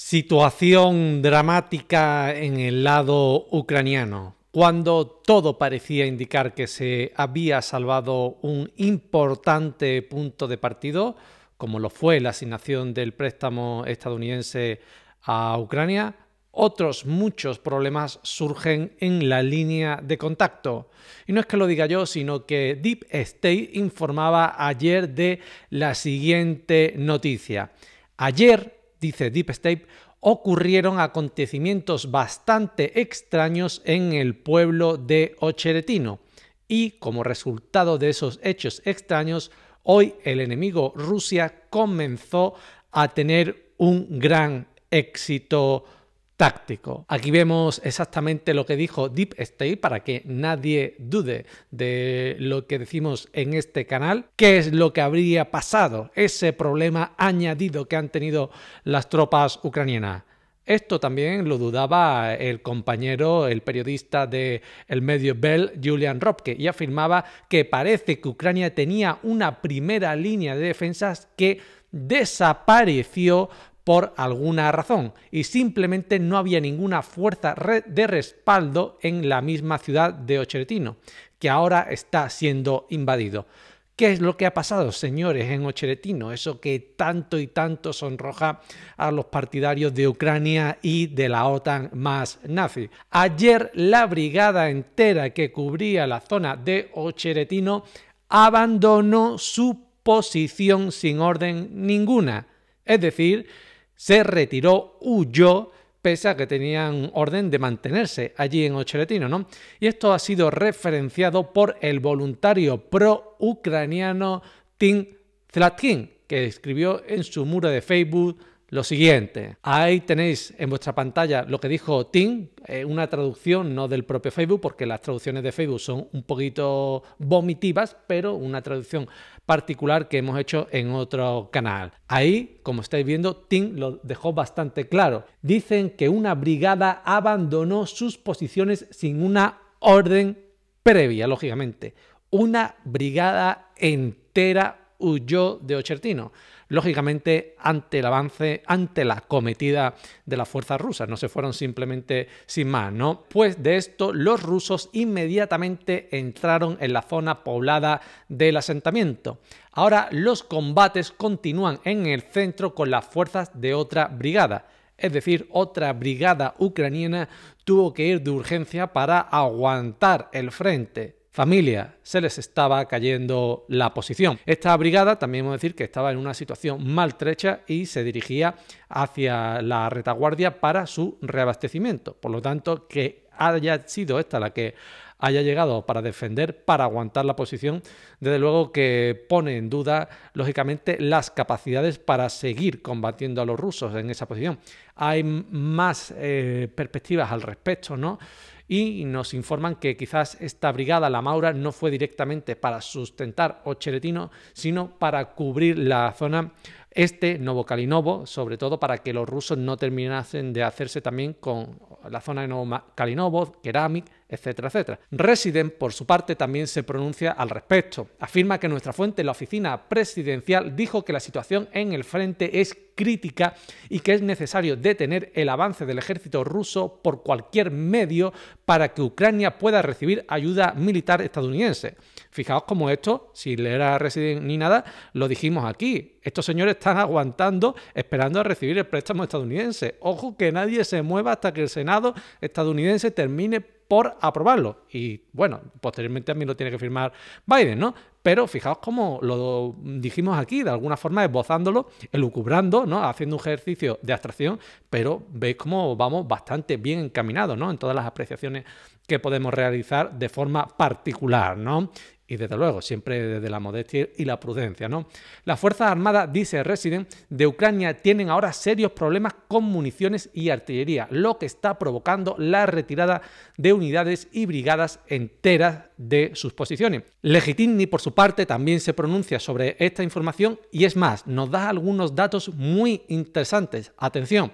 Situación dramática en el lado ucraniano, cuando todo parecía indicar que se había salvado un importante punto de partido, como lo fue la asignación del préstamo estadounidense a Ucrania, otros muchos problemas surgen en la línea de contacto. Y no es que lo diga yo, sino que Deep State informaba ayer de la siguiente noticia. Ayer dice Deep State, ocurrieron acontecimientos bastante extraños en el pueblo de Ocheretino. Y como resultado de esos hechos extraños, hoy el enemigo Rusia comenzó a tener un gran éxito táctico. Aquí vemos exactamente lo que dijo Deep State para que nadie dude de lo que decimos en este canal, qué es lo que habría pasado, ese problema añadido que han tenido las tropas ucranianas. Esto también lo dudaba el compañero, el periodista del el medio Bell, Julian Ropke, y afirmaba que parece que Ucrania tenía una primera línea de defensas que desapareció por alguna razón y simplemente no había ninguna fuerza de respaldo en la misma ciudad de Ocheretino, que ahora está siendo invadido. ¿Qué es lo que ha pasado, señores, en Ocheretino? Eso que tanto y tanto sonroja a los partidarios de Ucrania y de la OTAN más nazi. Ayer la brigada entera que cubría la zona de Ocheretino abandonó su posición sin orden ninguna. Es decir, se retiró, huyó, pese a que tenían orden de mantenerse allí en Ocheretino, ¿no? Y esto ha sido referenciado por el voluntario pro-ucraniano Tim Zlatkin, que escribió en su muro de Facebook lo siguiente, ahí tenéis en vuestra pantalla lo que dijo Tim, eh, una traducción no del propio Facebook, porque las traducciones de Facebook son un poquito vomitivas, pero una traducción particular que hemos hecho en otro canal. Ahí, como estáis viendo, Tim lo dejó bastante claro. Dicen que una brigada abandonó sus posiciones sin una orden previa, lógicamente. Una brigada entera huyó de Ochertino lógicamente ante el avance, ante la cometida de las fuerzas rusas, no se fueron simplemente sin más, ¿no? Pues de esto los rusos inmediatamente entraron en la zona poblada del asentamiento. Ahora los combates continúan en el centro con las fuerzas de otra brigada. Es decir, otra brigada ucraniana tuvo que ir de urgencia para aguantar el frente familia se les estaba cayendo la posición. Esta brigada, también hemos decir que estaba en una situación maltrecha y se dirigía hacia la retaguardia para su reabastecimiento. Por lo tanto, que haya sido esta la que haya llegado para defender, para aguantar la posición, desde luego que pone en duda, lógicamente, las capacidades para seguir combatiendo a los rusos en esa posición. Hay más eh, perspectivas al respecto, ¿no? y nos informan que quizás esta brigada, la Maura, no fue directamente para sustentar Ocheretino, sino para cubrir la zona este, Novo sobre todo para que los rusos no terminasen de hacerse también con la zona de Novo Kalinovo, Keramik, etcétera, etcétera. Resident, por su parte, también se pronuncia al respecto. Afirma que nuestra fuente, la oficina presidencial, dijo que la situación en el frente es crítica y que es necesario detener el avance del ejército ruso por cualquier medio para que Ucrania pueda recibir ayuda militar estadounidense. Fijaos cómo esto, si le era Resident ni nada, lo dijimos aquí. Estos señores están aguantando esperando a recibir el préstamo estadounidense. Ojo que nadie se mueva hasta que el Senado estadounidense termine por aprobarlo. Y bueno, posteriormente también lo tiene que firmar Biden, ¿no? Pero fijaos cómo lo dijimos aquí, de alguna forma esbozándolo, elucubrando, ¿no? Haciendo un ejercicio de abstracción, pero veis cómo vamos bastante bien encaminados, ¿no? En todas las apreciaciones que podemos realizar de forma particular, ¿no? Y desde luego, siempre desde la modestia y la prudencia, ¿no? Las Fuerzas Armadas, dice Resident, de Ucrania tienen ahora serios problemas con municiones y artillería, lo que está provocando la retirada de unidades y brigadas enteras de sus posiciones. Legitimni, por su parte, también se pronuncia sobre esta información y es más, nos da algunos datos muy interesantes. Atención,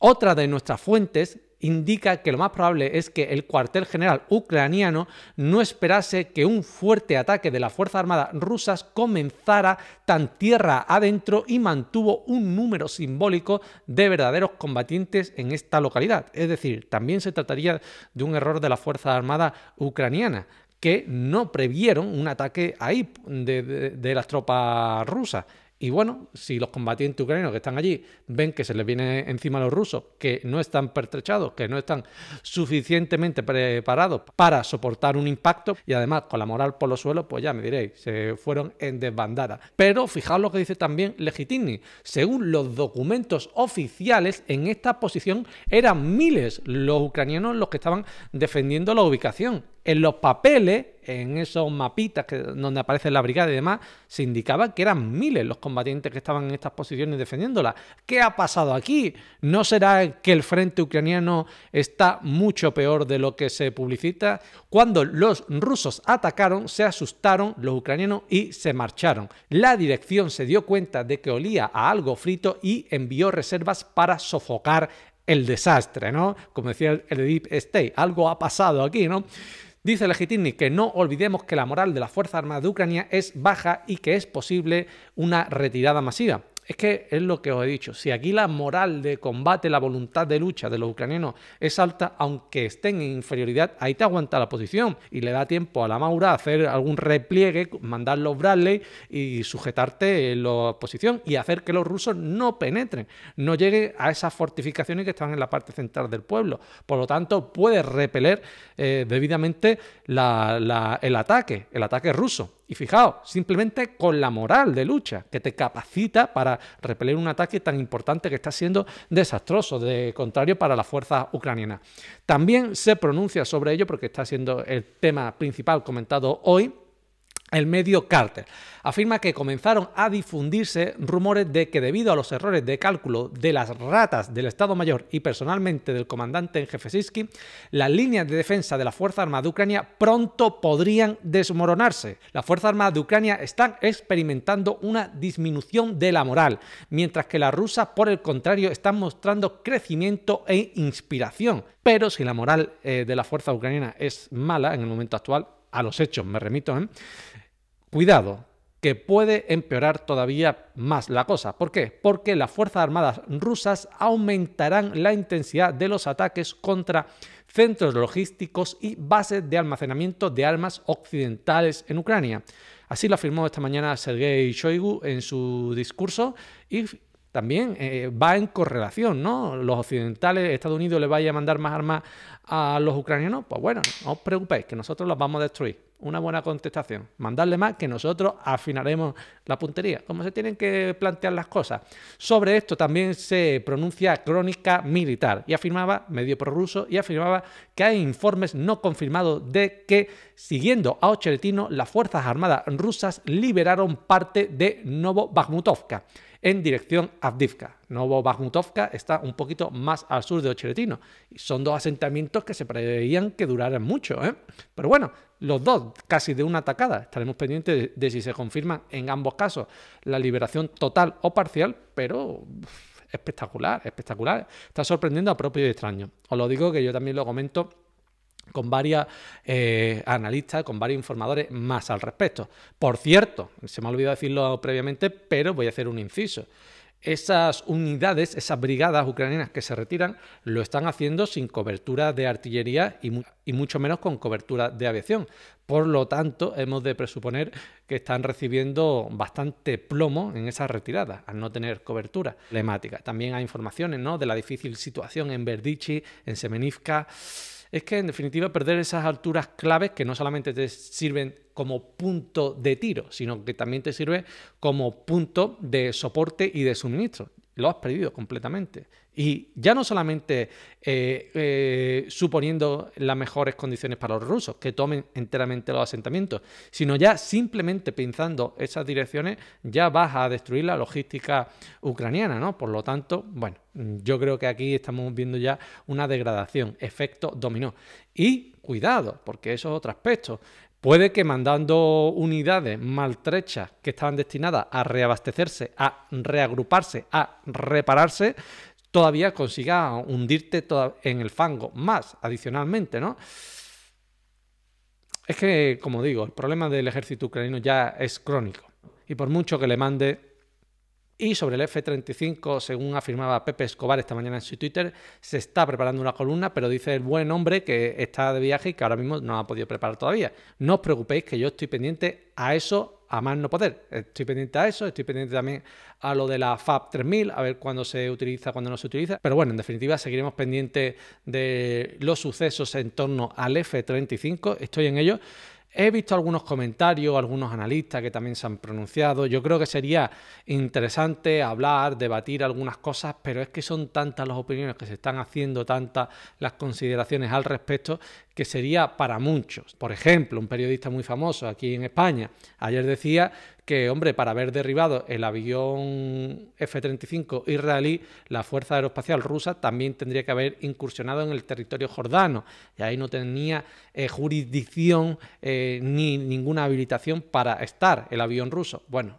otra de nuestras fuentes indica que lo más probable es que el cuartel general ucraniano no esperase que un fuerte ataque de las Fuerzas Armadas rusas comenzara tan tierra adentro y mantuvo un número simbólico de verdaderos combatientes en esta localidad. Es decir, también se trataría de un error de las Fuerzas Armadas ucranianas que no previeron un ataque ahí de, de las tropas rusas. Y bueno, si los combatientes ucranianos que están allí ven que se les viene encima a los rusos, que no están pertrechados, que no están suficientemente preparados para soportar un impacto y además con la moral por los suelos, pues ya me diréis, se fueron en desbandada. Pero fijaos lo que dice también Legitini. Según los documentos oficiales, en esta posición eran miles los ucranianos los que estaban defendiendo la ubicación. En los papeles en esos mapitas que, donde aparece la brigada y demás, se indicaba que eran miles los combatientes que estaban en estas posiciones defendiéndola. ¿Qué ha pasado aquí? ¿No será que el frente ucraniano está mucho peor de lo que se publicita? Cuando los rusos atacaron, se asustaron los ucranianos y se marcharon. La dirección se dio cuenta de que olía a algo frito y envió reservas para sofocar el desastre, ¿no? Como decía el, el Deep State, algo ha pasado aquí, ¿no? Dice Legitimni que no olvidemos que la moral de las Fuerzas Armadas de Ucrania es baja y que es posible una retirada masiva. Es que es lo que os he dicho. Si aquí la moral de combate, la voluntad de lucha de los ucranianos es alta, aunque estén en inferioridad, ahí te aguanta la posición y le da tiempo a la Maura hacer algún repliegue, mandar los Bradley y sujetarte en la posición y hacer que los rusos no penetren, no lleguen a esas fortificaciones que están en la parte central del pueblo. Por lo tanto, puede repeler eh, debidamente el ataque, el ataque ruso. Y fijaos, simplemente con la moral de lucha que te capacita para repeler un ataque tan importante que está siendo desastroso, de contrario para las fuerzas ucranianas. También se pronuncia sobre ello porque está siendo el tema principal comentado hoy el medio Carter afirma que comenzaron a difundirse rumores de que debido a los errores de cálculo de las ratas del Estado Mayor y personalmente del comandante en jefe Sisky, las líneas de defensa de la Fuerza Armada de Ucrania pronto podrían desmoronarse. La Fuerza Armadas de Ucrania están experimentando una disminución de la moral, mientras que las rusas, por el contrario, están mostrando crecimiento e inspiración. Pero si la moral eh, de la fuerza ucraniana es mala en el momento actual, a los hechos me remito, ¿eh? Cuidado, que puede empeorar todavía más la cosa. ¿Por qué? Porque las Fuerzas Armadas rusas aumentarán la intensidad de los ataques contra centros logísticos y bases de almacenamiento de armas occidentales en Ucrania. Así lo afirmó esta mañana Sergei Shoigu en su discurso y también eh, va en correlación, ¿no? Los occidentales, Estados Unidos le vaya a mandar más armas a los ucranianos, pues bueno, no os preocupéis, que nosotros las vamos a destruir una buena contestación. Mandarle más que nosotros afinaremos la puntería. ¿Cómo se tienen que plantear las cosas? Sobre esto también se pronuncia crónica militar y afirmaba, medio prorruso, y afirmaba que hay informes no confirmados de que, siguiendo a Ocheretino, las Fuerzas Armadas rusas liberaron parte de Novo en dirección a Avdivka novo está un poquito más al sur de Ocheretino. Son dos asentamientos que se preveían que duraran mucho. ¿eh? Pero bueno, los dos casi de una atacada. Estaremos pendientes de, si se confirma en ambos casos la liberación total o parcial, pero espectacular, espectacular. Está sorprendiendo a propio y extraño. Os lo digo que yo también lo comento con varios eh, analistas, con varios informadores más al respecto. Por cierto, se me ha olvidado decirlo previamente, pero voy a hacer un inciso. Esas unidades, esas brigadas ucranianas que se retiran, lo están haciendo sin cobertura de artillería y, mucho menos con cobertura de aviación. Por lo tanto, hemos de presuponer que están recibiendo bastante plomo en esa retirada al no tener cobertura lemática. También hay informaciones ¿no? de la difícil situación en Berdichi, en Semenivka es que en definitiva perder esas alturas claves que no solamente te sirven como punto de tiro, sino que también te sirve como punto de soporte y de suministro. Lo has perdido completamente. Y ya no solamente eh, eh, suponiendo las mejores condiciones para los rusos, que tomen enteramente los asentamientos, sino ya simplemente pensando esas direcciones, ya vas a destruir la logística ucraniana, ¿no? Por lo tanto, bueno, yo creo que aquí estamos viendo ya una degradación, efecto dominó. Y cuidado, porque eso es otro aspecto. Puede que mandando unidades maltrechas que estaban destinadas a reabastecerse, a reagruparse, a repararse, todavía consiga hundirte en el fango más adicionalmente, ¿no? Es que, como digo, el problema del ejército ucraniano ya es crónico. Y por mucho que le mande... Y sobre el F-35, según afirmaba Pepe Escobar esta mañana en su Twitter, se está preparando una columna, pero dice el buen hombre que está de viaje y que ahora mismo no ha podido preparar todavía. No os preocupéis que yo estoy pendiente a eso a más no poder. Estoy pendiente a eso, estoy pendiente también a lo de la FAB 3000, a ver cuándo se utiliza, cuándo no se utiliza. Pero bueno, en definitiva, seguiremos pendientes de los sucesos en torno al F-35. Estoy en ello. He visto algunos comentarios, algunos analistas que también se han pronunciado. Yo creo que sería interesante hablar, debatir algunas cosas, pero es que son tantas las opiniones que se están haciendo, tantas las consideraciones al respecto, que sería para muchos. Por ejemplo, un periodista muy famoso aquí en España ayer decía que, hombre, para haber derribado el avión F-35 israelí, la Fuerza Aeroespacial rusa también tendría que haber incursionado en el territorio jordano. Y ahí no tenía eh, jurisdicción eh, ni ninguna habilitación para estar el avión ruso. Bueno,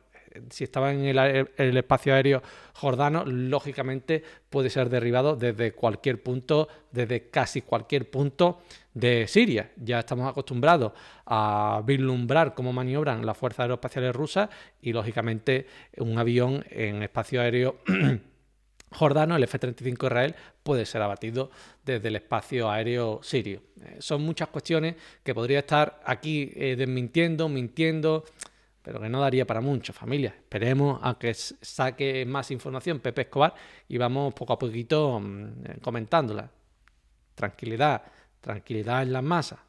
si estaba en el, espacio aéreo jordano, lógicamente puede ser derribado desde cualquier punto, desde casi cualquier punto de Siria. Ya estamos acostumbrados a vislumbrar cómo maniobran las fuerzas aeroespaciales rusas y, lógicamente, un avión en espacio aéreo. Jordano, el F-35 Israel, puede ser abatido desde el espacio aéreo sirio. Eh, son muchas cuestiones que podría estar aquí eh, desmintiendo, mintiendo, pero que no daría para mucho, familia. Esperemos a que saque más información Pepe Escobar y vamos poco a poquito mm, comentándola. Tranquilidad, tranquilidad en las masas.